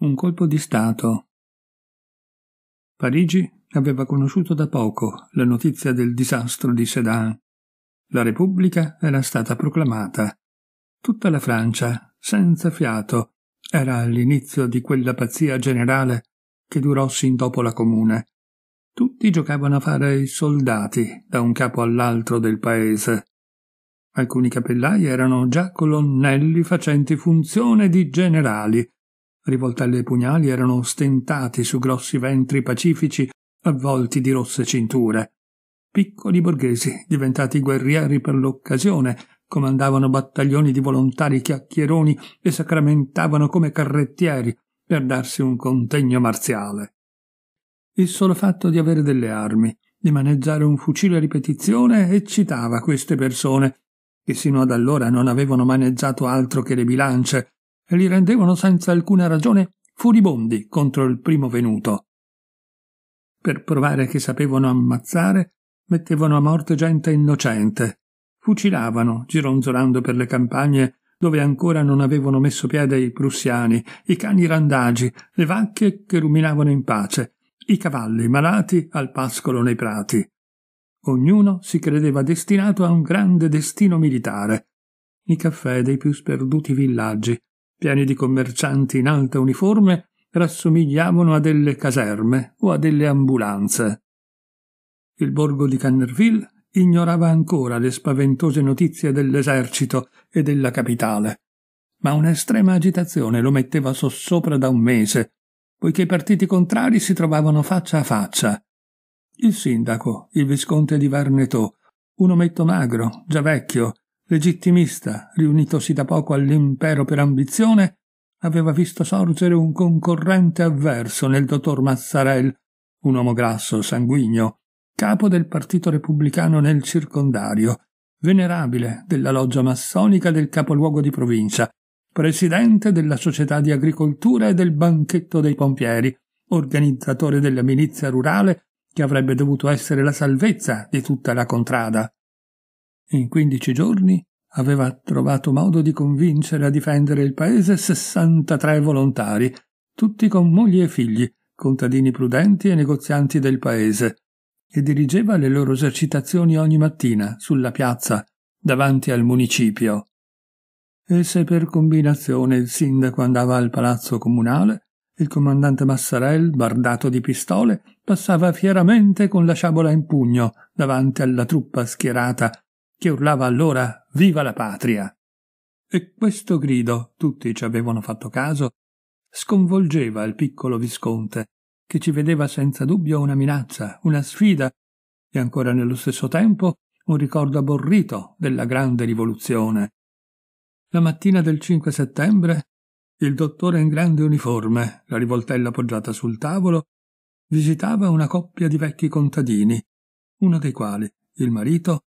Un colpo di Stato. Parigi aveva conosciuto da poco la notizia del disastro di Sedan. La Repubblica era stata proclamata. Tutta la Francia, senza fiato, era all'inizio di quella pazzia generale che durò sin dopo la Comune. Tutti giocavano a fare i soldati da un capo all'altro del paese. Alcuni cappellai erano già colonnelli facenti funzione di generali, rivoltelle e pugnali erano stentati su grossi ventri pacifici avvolti di rosse cinture. Piccoli borghesi, diventati guerrieri per l'occasione, comandavano battaglioni di volontari chiacchieroni e sacramentavano come carrettieri per darsi un contegno marziale. Il solo fatto di avere delle armi, di maneggiare un fucile a ripetizione, eccitava queste persone, che sino ad allora non avevano maneggiato altro che le bilance, e li rendevano senza alcuna ragione furibondi contro il primo venuto. Per provare che sapevano ammazzare, mettevano a morte gente innocente, fucilavano, gironzolando per le campagne dove ancora non avevano messo piede i prussiani, i cani randagi, le vacche che ruminavano in pace, i cavalli malati al pascolo nei prati. Ognuno si credeva destinato a un grande destino militare. I caffè dei più sperduti villaggi, pieni di commercianti in alta uniforme rassomigliavano a delle caserme o a delle ambulanze. Il borgo di Cannerville ignorava ancora le spaventose notizie dell'esercito e della capitale, ma un'estrema agitazione lo metteva sossopra da un mese, poiché i partiti contrari si trovavano faccia a faccia. Il sindaco, il visconte di Varnetò, un ometto magro, già vecchio, legittimista, riunitosi da poco all'impero per ambizione, aveva visto sorgere un concorrente avverso nel dottor Mazzarel, un uomo grasso, sanguigno, capo del Partito Repubblicano nel circondario, venerabile della loggia massonica del capoluogo di provincia, presidente della società di agricoltura e del banchetto dei pompieri, organizzatore della milizia rurale che avrebbe dovuto essere la salvezza di tutta la contrada. In 15 giorni aveva trovato modo di convincere a difendere il paese 63 volontari, tutti con moglie e figli, contadini prudenti e negozianti del paese, e dirigeva le loro esercitazioni ogni mattina sulla piazza davanti al municipio. E se per combinazione il sindaco andava al palazzo comunale, il comandante Massarel, bardato di pistole, passava fieramente con la sciabola in pugno davanti alla truppa schierata che urlava allora Viva la patria! E questo grido, tutti ci avevano fatto caso, sconvolgeva il piccolo visconte, che ci vedeva senza dubbio una minaccia, una sfida, e ancora nello stesso tempo un ricordo aborrito della grande rivoluzione. La mattina del 5 settembre, il dottore in grande uniforme, la rivoltella poggiata sul tavolo, visitava una coppia di vecchi contadini, uno dei quali, il marito,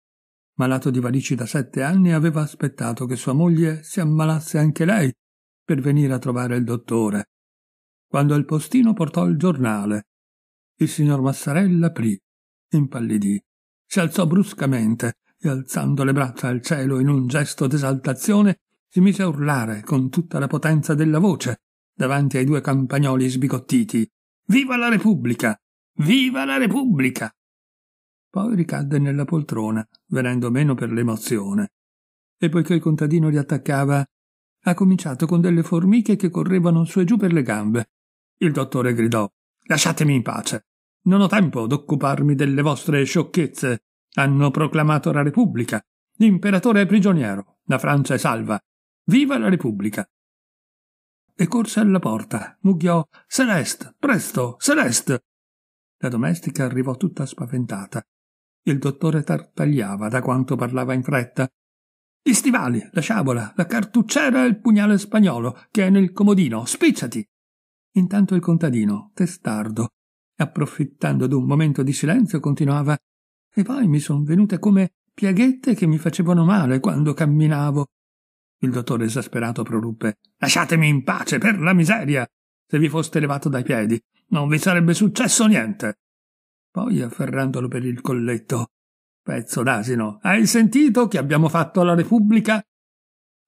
malato di varici da sette anni, aveva aspettato che sua moglie si ammalasse anche lei per venire a trovare il dottore. Quando il postino portò il giornale, il signor Massarella aprì, impallidì, si alzò bruscamente e alzando le braccia al cielo in un gesto d'esaltazione si mise a urlare con tutta la potenza della voce davanti ai due campagnoli sbigottiti. Viva la Repubblica! Viva la Repubblica! Poi ricadde nella poltrona, venendo meno per l'emozione. E poiché il contadino riattaccava, ha cominciato con delle formiche che correvano su e giù per le gambe. Il dottore gridò Lasciatemi in pace. Non ho tempo d'occuparmi delle vostre sciocchezze. Hanno proclamato la Repubblica. L'imperatore è prigioniero. La Francia è salva. Viva la Repubblica! E corse alla porta, mugghiò Celeste, presto, Celeste! La domestica arrivò tutta spaventata. Il dottore tartagliava da quanto parlava in fretta. Gli stivali, la sciabola, la cartucciera e il pugnale spagnolo, che è nel comodino. spicciati! Intanto il contadino, testardo, approfittando d'un momento di silenzio, continuava E poi mi son venute come piaghette che mi facevano male quando camminavo. Il dottore esasperato proruppe Lasciatemi in pace, per la miseria! Se vi foste levato dai piedi, non vi sarebbe successo niente poi afferrandolo per il colletto. Pezzo d'asino, hai sentito che abbiamo fatto alla Repubblica?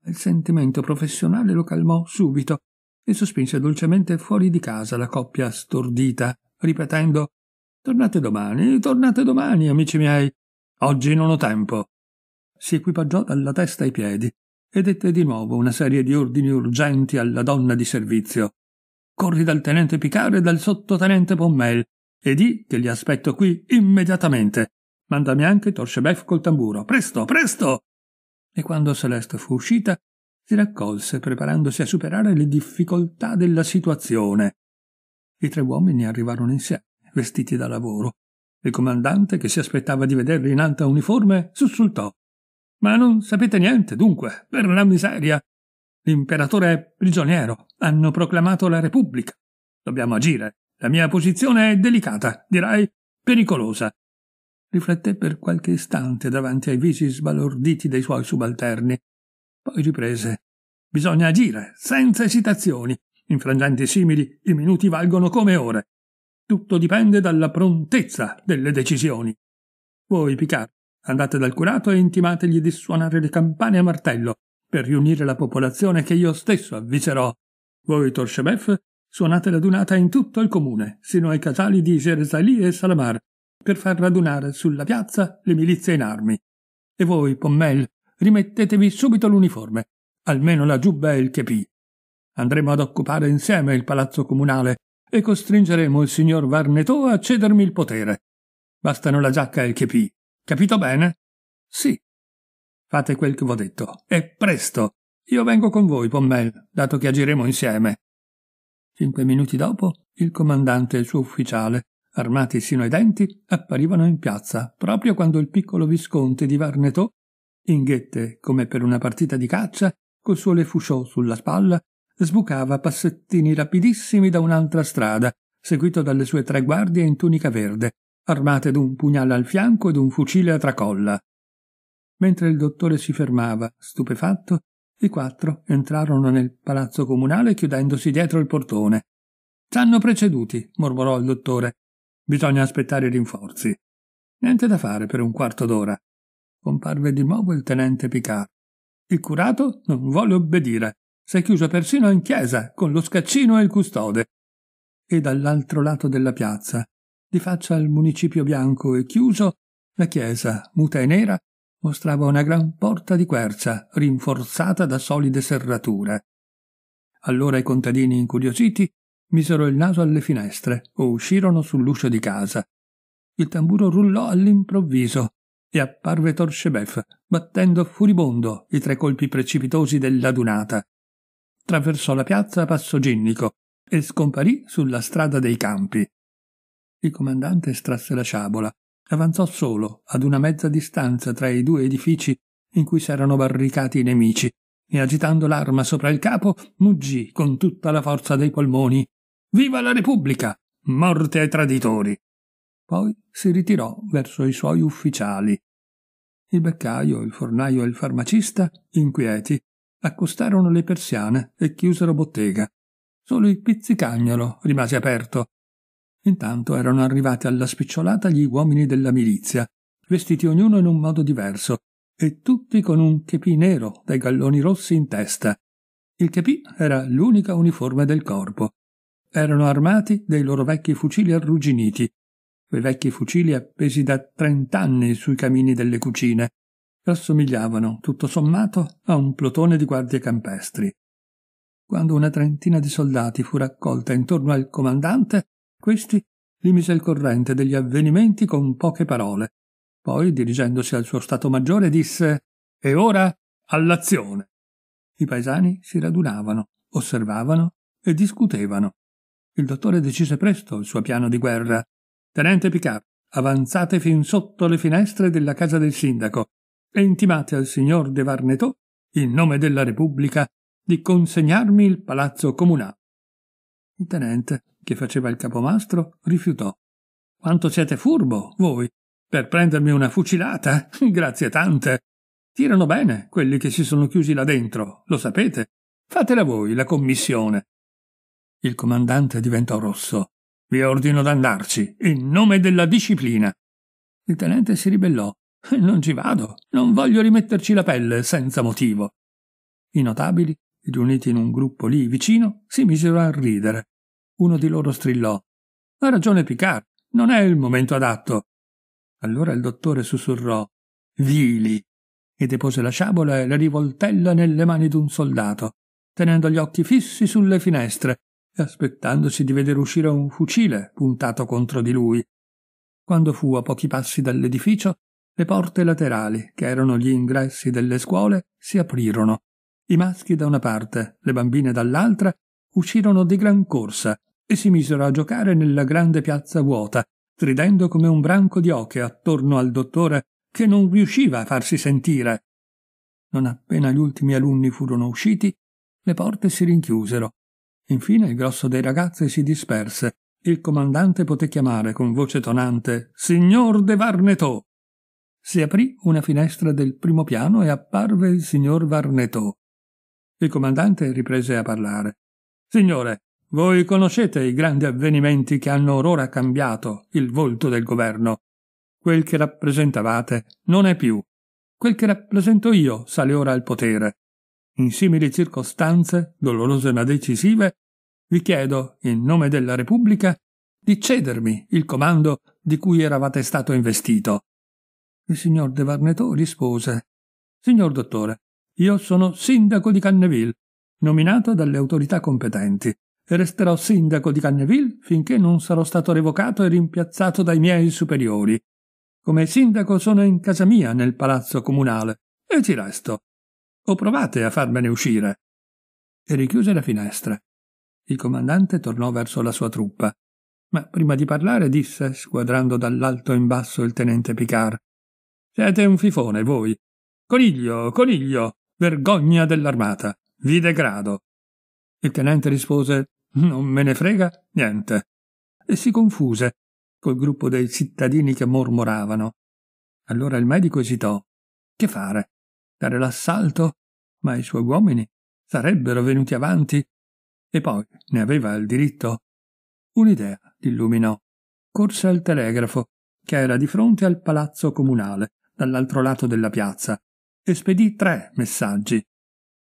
Il sentimento professionale lo calmò subito e sospinse dolcemente fuori di casa la coppia stordita, ripetendo Tornate domani, tornate domani, amici miei. Oggi non ho tempo. Si equipaggiò dalla testa ai piedi e dette di nuovo una serie di ordini urgenti alla donna di servizio. Corri dal tenente Picard e dal sottotenente Pommel, e di che li aspetto qui immediatamente. Mandami anche Torchebef col tamburo. Presto, presto! E quando Celeste fu uscita, si raccolse preparandosi a superare le difficoltà della situazione. I tre uomini arrivarono insieme, vestiti da lavoro. Il comandante, che si aspettava di vederli in alta uniforme, sussultò. Ma non sapete niente, dunque, per la miseria. L'imperatore è prigioniero. Hanno proclamato la Repubblica. Dobbiamo agire. La mia posizione è delicata, direi pericolosa. Rifletté per qualche istante davanti ai visi sbalorditi dei suoi subalterni. Poi riprese. Bisogna agire, senza esitazioni. In frangenti simili i minuti valgono come ore. Tutto dipende dalla prontezza delle decisioni. Voi, Picard, andate dal curato e intimategli di suonare le campane a martello per riunire la popolazione che io stesso avviserò. Voi, Torchebeff, Suonate la dunata in tutto il comune, sino ai casali di Geresali e Salamar, per far radunare sulla piazza le milizie in armi. E voi, Pommel, rimettetevi subito l'uniforme, almeno la giubba e il chepì. Andremo ad occupare insieme il palazzo comunale e costringeremo il signor Varnetò a cedermi il potere. Bastano la giacca e il chepì. Capito bene? Sì. Fate quel che v'ho detto. E presto. Io vengo con voi, Pommel, dato che agiremo insieme. Cinque minuti dopo, il comandante e il suo ufficiale, armati sino ai denti, apparivano in piazza, proprio quando il piccolo visconte di Varnetò, in ghette come per una partita di caccia, col suo lefusciò sulla spalla, sbucava passettini rapidissimi da un'altra strada, seguito dalle sue tre guardie in tunica verde, armate d'un pugnale al fianco e un fucile a tracolla. Mentre il dottore si fermava, stupefatto, i quattro entrarono nel palazzo comunale chiudendosi dietro il portone. Ci hanno preceduti, mormorò il dottore. Bisogna aspettare i rinforzi. Niente da fare per un quarto d'ora. Comparve di nuovo il tenente Picard. Il curato non vuole obbedire. S'è chiuso persino in chiesa, con lo scaccino e il custode. E dall'altro lato della piazza, di faccia al municipio bianco e chiuso, la chiesa, muta e nera, mostrava una gran porta di quercia rinforzata da solide serrature. Allora i contadini incuriositi misero il naso alle finestre o uscirono sull'uscio di casa. Il tamburo rullò all'improvviso e apparve Torchebef, battendo furibondo i tre colpi precipitosi della dunata. Traversò la piazza a passo ginnico e scomparì sulla strada dei campi. Il comandante strasse la sciabola avanzò solo ad una mezza distanza tra i due edifici in cui s'erano barricati i nemici e agitando l'arma sopra il capo muggì con tutta la forza dei polmoni Viva la Repubblica! Morte ai traditori! Poi si ritirò verso i suoi ufficiali. Il beccaio, il fornaio e il farmacista, inquieti, accostarono le persiane e chiusero bottega. Solo il pizzicagnolo rimase aperto Intanto erano arrivati alla spicciolata gli uomini della milizia, vestiti ognuno in un modo diverso, e tutti con un chepì nero dai galloni rossi in testa. Il chepì era l'unica uniforme del corpo. Erano armati dei loro vecchi fucili arrugginiti, quei vecchi fucili appesi da trent'anni sui camini delle cucine, Rassomigliavano, tutto sommato, a un plotone di guardie campestri. Quando una trentina di soldati fu raccolta intorno al comandante, questi li mise al corrente degli avvenimenti con poche parole. Poi, dirigendosi al suo Stato Maggiore, disse E ora all'azione. I paesani si radunavano, osservavano e discutevano. Il dottore decise presto il suo piano di guerra. Tenente Picard, avanzate fin sotto le finestre della casa del sindaco e intimate al signor De Varnetò, in nome della Repubblica, di consegnarmi il palazzo comunale. Il tenente che faceva il capomastro, rifiutò. Quanto siete furbo, voi, per prendermi una fucilata? Grazie tante. Tirano bene quelli che si sono chiusi là dentro, lo sapete. Fatela voi la commissione. Il comandante diventò rosso. Vi ordino d'andarci, in nome della disciplina. Il tenente si ribellò. Non ci vado, non voglio rimetterci la pelle senza motivo. I notabili, riuniti in un gruppo lì vicino, si misero a ridere uno di loro strillò Ha ragione Picard, non è il momento adatto. Allora il dottore sussurrò Vili e depose la sciabola e la rivoltella nelle mani d'un soldato, tenendo gli occhi fissi sulle finestre e aspettandosi di vedere uscire un fucile puntato contro di lui. Quando fu a pochi passi dall'edificio, le porte laterali, che erano gli ingressi delle scuole, si aprirono. I maschi da una parte, le bambine dall'altra, uscirono di gran corsa e si misero a giocare nella grande piazza vuota, stridendo come un branco di oche attorno al dottore che non riusciva a farsi sentire. Non appena gli ultimi alunni furono usciti, le porte si rinchiusero. Infine il grosso dei ragazzi si disperse. Il comandante poté chiamare con voce tonante Signor de Varnetò. Si aprì una finestra del primo piano e apparve il signor Varnetò. Il comandante riprese a parlare. Signore, voi conoscete i grandi avvenimenti che hanno orora cambiato il volto del governo. Quel che rappresentavate non è più. Quel che rappresento io sale ora al potere. In simili circostanze, dolorose ma decisive, vi chiedo, in nome della Repubblica, di cedermi il comando di cui eravate stato investito. Il signor De Varnetò rispose Signor dottore, io sono sindaco di Canneville, nominato dalle autorità competenti e resterò sindaco di Canneville finché non sarò stato revocato e rimpiazzato dai miei superiori. Come sindaco sono in casa mia nel palazzo comunale e ci resto. O provate a farmene uscire. E richiuse la finestra. Il comandante tornò verso la sua truppa, ma prima di parlare disse, squadrando dall'alto in basso il tenente Picard: Siete un fifone voi. Coniglio, coniglio, vergogna dell'armata, vi degrado. Il tenente rispose non me ne frega niente. E si confuse col gruppo dei cittadini che mormoravano. Allora il medico esitò. Che fare? Dare l'assalto? Ma i suoi uomini sarebbero venuti avanti? E poi ne aveva il diritto. Un'idea l'illuminò. Corse al telegrafo, che era di fronte al palazzo comunale, dall'altro lato della piazza, e spedì tre messaggi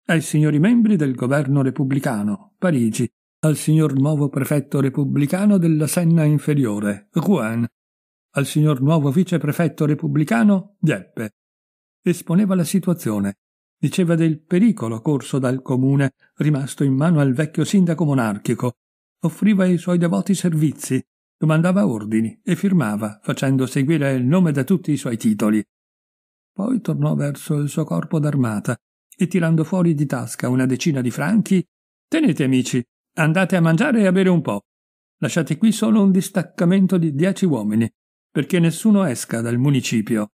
ai signori membri del governo repubblicano, Parigi, al signor nuovo prefetto repubblicano della Senna inferiore, Juan, al signor nuovo viceprefetto repubblicano, Dieppe. Esponeva la situazione, diceva del pericolo corso dal comune, rimasto in mano al vecchio sindaco monarchico, offriva ai suoi devoti servizi, domandava ordini e firmava, facendo seguire il nome da tutti i suoi titoli. Poi tornò verso il suo corpo d'armata e tirando fuori di tasca una decina di franchi, tenete amici, Andate a mangiare e a bere un po'. Lasciate qui solo un distaccamento di dieci uomini, perché nessuno esca dal municipio.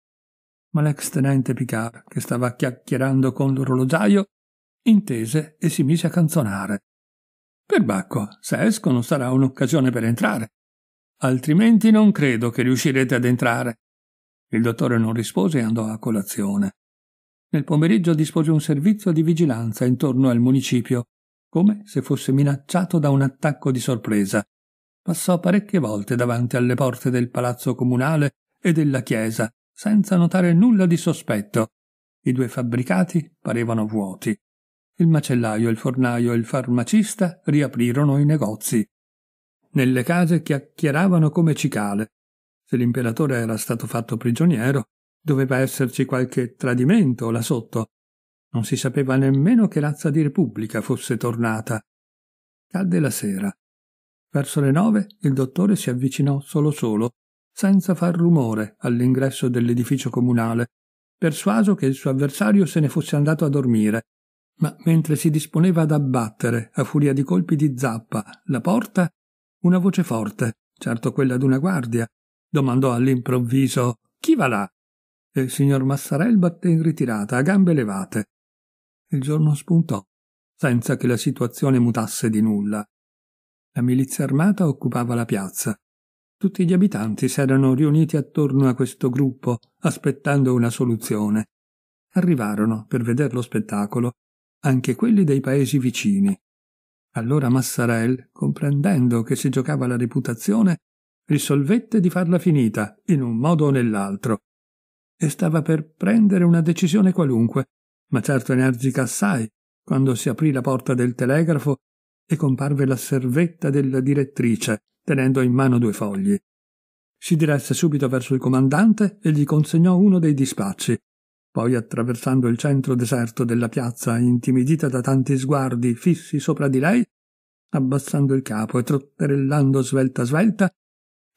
Ma l'ex tenente Picard, che stava chiacchierando con l'orologiaio, intese e si mise a canzonare. Perbacco, se escono sarà un'occasione per entrare. Altrimenti non credo che riuscirete ad entrare. Il dottore non rispose e andò a colazione. Nel pomeriggio dispose un servizio di vigilanza intorno al municipio come se fosse minacciato da un attacco di sorpresa. Passò parecchie volte davanti alle porte del palazzo comunale e della chiesa, senza notare nulla di sospetto. I due fabbricati parevano vuoti. Il macellaio, il fornaio e il farmacista riaprirono i negozi. Nelle case chiacchieravano come cicale. Se l'imperatore era stato fatto prigioniero, doveva esserci qualche tradimento là sotto, non si sapeva nemmeno che razza di Repubblica fosse tornata. Cadde la sera. Verso le nove il dottore si avvicinò solo solo, senza far rumore, all'ingresso dell'edificio comunale, persuaso che il suo avversario se ne fosse andato a dormire. Ma mentre si disponeva ad abbattere, a furia di colpi di zappa, la porta, una voce forte, certo quella d'una guardia, domandò all'improvviso Chi va là? E il signor Massarel batté in ritirata, a gambe levate. Il giorno spuntò, senza che la situazione mutasse di nulla. La milizia armata occupava la piazza. Tutti gli abitanti si erano riuniti attorno a questo gruppo, aspettando una soluzione. Arrivarono, per veder lo spettacolo, anche quelli dei paesi vicini. Allora Massarel, comprendendo che si giocava la reputazione, risolvette di farla finita, in un modo o nell'altro, e stava per prendere una decisione qualunque ma certo energica assai, quando si aprì la porta del telegrafo e comparve la servetta della direttrice, tenendo in mano due fogli. Si diresse subito verso il comandante e gli consegnò uno dei dispacci. Poi, attraversando il centro deserto della piazza, intimidita da tanti sguardi fissi sopra di lei, abbassando il capo e trotterellando svelta svelta,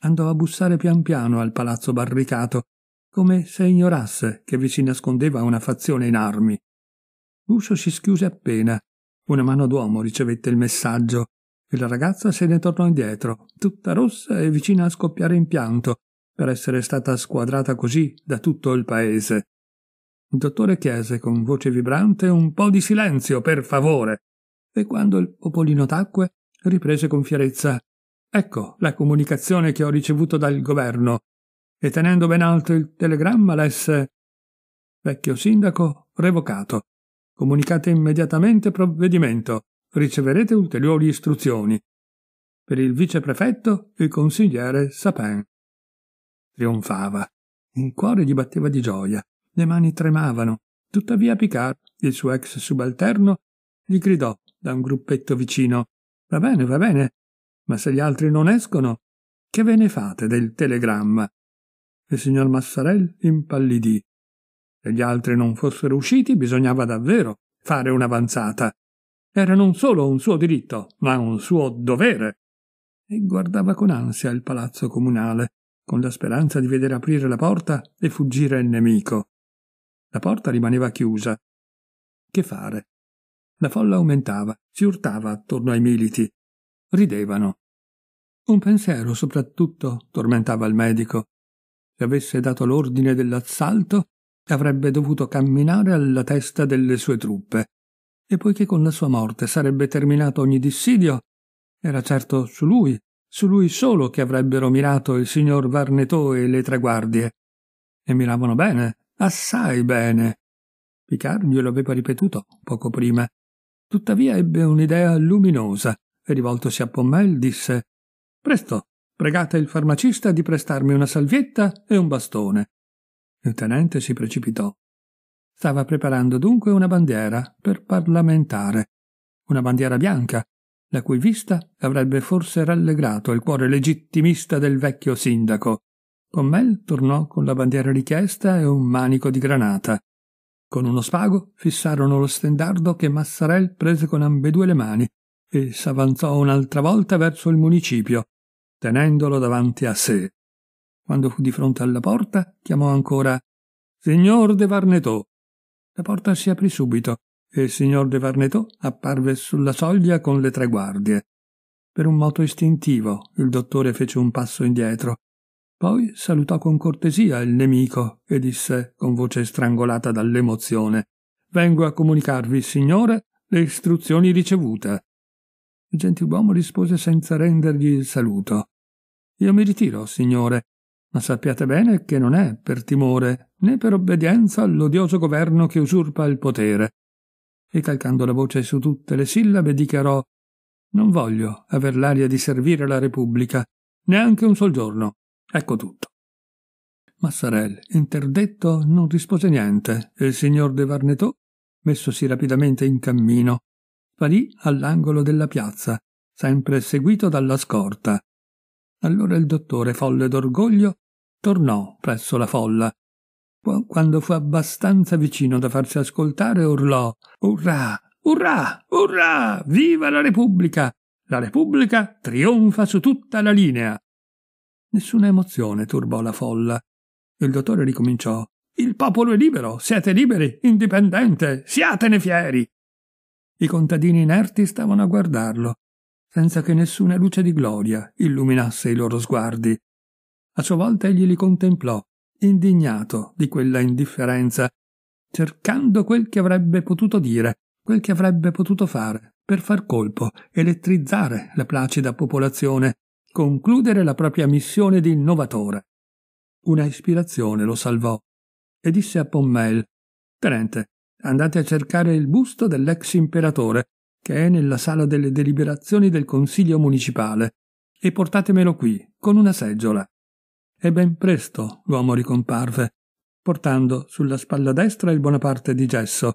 andò a bussare pian piano al palazzo barricato come se ignorasse che vi si nascondeva una fazione in armi. L'uscio si schiuse appena. Una mano d'uomo ricevette il messaggio e la ragazza se ne tornò indietro, tutta rossa e vicina a scoppiare in pianto per essere stata squadrata così da tutto il paese. Il dottore chiese con voce vibrante un po' di silenzio, per favore. E quando il popolino tacque, riprese con fierezza Ecco la comunicazione che ho ricevuto dal governo e tenendo ben alto il telegramma lesse Vecchio sindaco revocato. Comunicate immediatamente provvedimento. Riceverete ulteriori istruzioni. Per il viceprefetto il consigliere Sapin. Trionfava. Il cuore gli batteva di gioia. Le mani tremavano. Tuttavia Picard, il suo ex subalterno, gli gridò da un gruppetto vicino. Va bene, va bene. Ma se gli altri non escono, che ve ne fate del telegramma? Il signor Massarel impallidì. Se gli altri non fossero usciti, bisognava davvero fare un'avanzata. Era non solo un suo diritto, ma un suo dovere. E guardava con ansia il palazzo comunale, con la speranza di vedere aprire la porta e fuggire il nemico. La porta rimaneva chiusa. Che fare? La folla aumentava, si urtava attorno ai militi. Ridevano. Un pensiero soprattutto tormentava il medico. Se avesse dato l'ordine dell'assalto, avrebbe dovuto camminare alla testa delle sue truppe. E poiché con la sua morte sarebbe terminato ogni dissidio, era certo su lui, su lui solo che avrebbero mirato il signor Varnetò e le tre guardie. E miravano bene, assai bene. Picard glielo aveva ripetuto poco prima. Tuttavia ebbe un'idea luminosa e rivoltosi a Pommel disse Presto, Pregate il farmacista di prestarmi una salvietta e un bastone. Il tenente si precipitò. Stava preparando dunque una bandiera per parlamentare, una bandiera bianca, la cui vista avrebbe forse rallegrato il cuore legittimista del vecchio sindaco. Pommel tornò con la bandiera richiesta e un manico di granata. Con uno spago fissarono lo stendardo che Massarel prese con ambedue le mani e s'avanzò un'altra volta verso il municipio, tenendolo davanti a sé. Quando fu di fronte alla porta, chiamò ancora Signor de Varnetò. La porta si aprì subito e il signor de Varnetò apparve sulla soglia con le tre guardie. Per un moto istintivo il dottore fece un passo indietro, poi salutò con cortesia il nemico e disse con voce strangolata dall'emozione Vengo a comunicarvi, signore, le istruzioni ricevute. Il gentiluomo rispose senza rendergli il saluto. Io mi ritiro, signore, ma sappiate bene che non è per timore né per obbedienza all'odioso governo che usurpa il potere. E calcando la voce su tutte le sillabe dichiarò Non voglio aver l'aria di servire la Repubblica, neanche un sol giorno. Ecco tutto. Massarel, interdetto, non rispose niente e il signor de Varnetò, messosi rapidamente in cammino, parì all'angolo della piazza, sempre seguito dalla scorta. Allora il dottore, folle d'orgoglio, tornò presso la folla. Quando fu abbastanza vicino da farsi ascoltare, urlò Urrà! Urrà! Urrà! Viva la Repubblica! La Repubblica trionfa su tutta la linea! Nessuna emozione turbò la folla. Il dottore ricominciò Il popolo è libero! Siete liberi! Indipendente! Siatene fieri! I contadini inerti stavano a guardarlo, senza che nessuna luce di gloria illuminasse i loro sguardi. A sua volta egli li contemplò, indignato di quella indifferenza, cercando quel che avrebbe potuto dire, quel che avrebbe potuto fare, per far colpo, elettrizzare la placida popolazione, concludere la propria missione di innovatore. Una ispirazione lo salvò e disse a Pommel Tenente, andate a cercare il busto dell'ex imperatore, che è nella sala delle deliberazioni del Consiglio municipale, e portatemelo qui, con una seggiola. E ben presto l'uomo ricomparve, portando sulla spalla destra il Bonaparte di gesso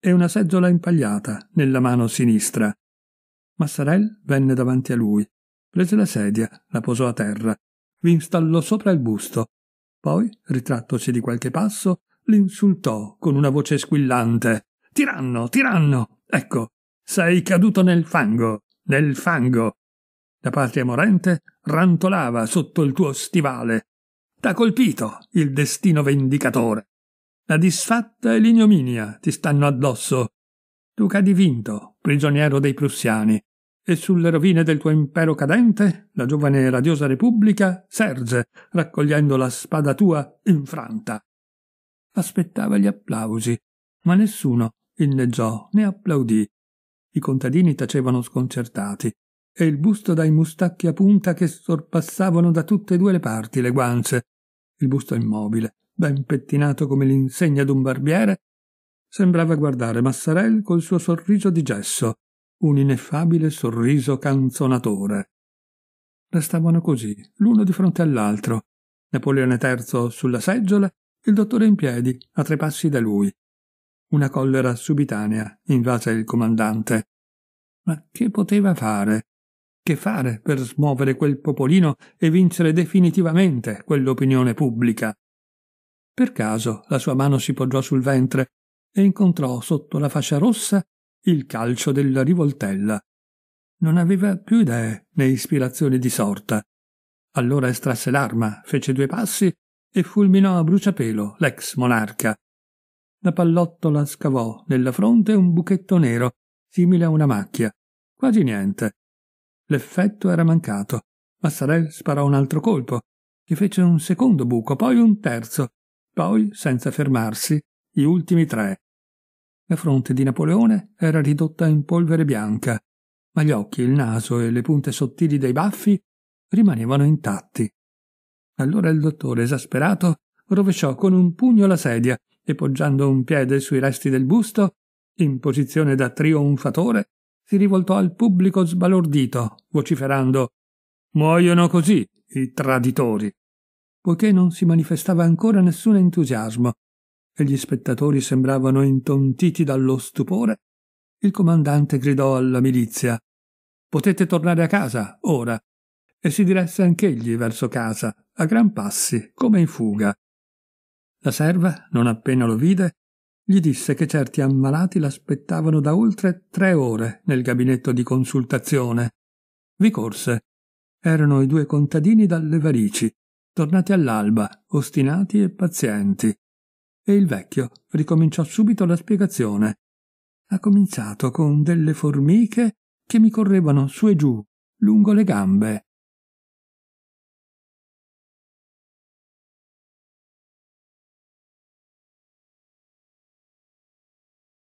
e una seggiola impagliata nella mano sinistra. Massarel venne davanti a lui, prese la sedia, la posò a terra, vi installò sopra il busto, poi, ritrattosi di qualche passo, l'insultò con una voce squillante. Tiranno, tiranno! Ecco, sei caduto nel fango, nel fango. La patria morente rantolava sotto il tuo stivale. T'ha colpito il destino vendicatore. La disfatta e l'ignominia ti stanno addosso. Tu cadi vinto, prigioniero dei prussiani, e sulle rovine del tuo impero cadente la giovane e radiosa repubblica serge, raccogliendo la spada tua infranta aspettava gli applausi, ma nessuno inneggiò né applaudì. I contadini tacevano sconcertati e il busto dai mustacchi a punta che sorpassavano da tutte e due le parti le guance. Il busto immobile, ben pettinato come l'insegna d'un barbiere, sembrava guardare Massarel col suo sorriso di gesso, un ineffabile sorriso canzonatore. Restavano così, l'uno di fronte all'altro, Napoleone III sulla seggiola il dottore in piedi, a tre passi da lui. Una collera subitanea invase il comandante. Ma che poteva fare? Che fare per smuovere quel popolino e vincere definitivamente quell'opinione pubblica? Per caso la sua mano si poggiò sul ventre e incontrò sotto la fascia rossa il calcio della rivoltella. Non aveva più idee né ispirazioni di sorta. Allora estrasse l'arma, fece due passi e fulminò a bruciapelo l'ex monarca. La pallottola scavò nella fronte un buchetto nero, simile a una macchia. Quasi niente. L'effetto era mancato. Massarel sparò un altro colpo, che fece un secondo buco, poi un terzo, poi, senza fermarsi, gli ultimi tre. La fronte di Napoleone era ridotta in polvere bianca, ma gli occhi, il naso e le punte sottili dei baffi rimanevano intatti. Allora il dottore, esasperato, rovesciò con un pugno la sedia e poggiando un piede sui resti del busto, in posizione da trionfatore, si rivoltò al pubblico sbalordito, vociferando Muoiono così i traditori. Poiché non si manifestava ancora nessun entusiasmo e gli spettatori sembravano intontiti dallo stupore, il comandante gridò alla milizia Potete tornare a casa, ora, e si diresse anch'egli verso casa, a gran passi, come in fuga. La serva, non appena lo vide, gli disse che certi ammalati l'aspettavano da oltre tre ore nel gabinetto di consultazione. Vi corse. Erano i due contadini dalle varici, tornati all'alba, ostinati e pazienti. E il vecchio ricominciò subito la spiegazione. Ha cominciato con delle formiche che mi correvano su e giù, lungo le gambe,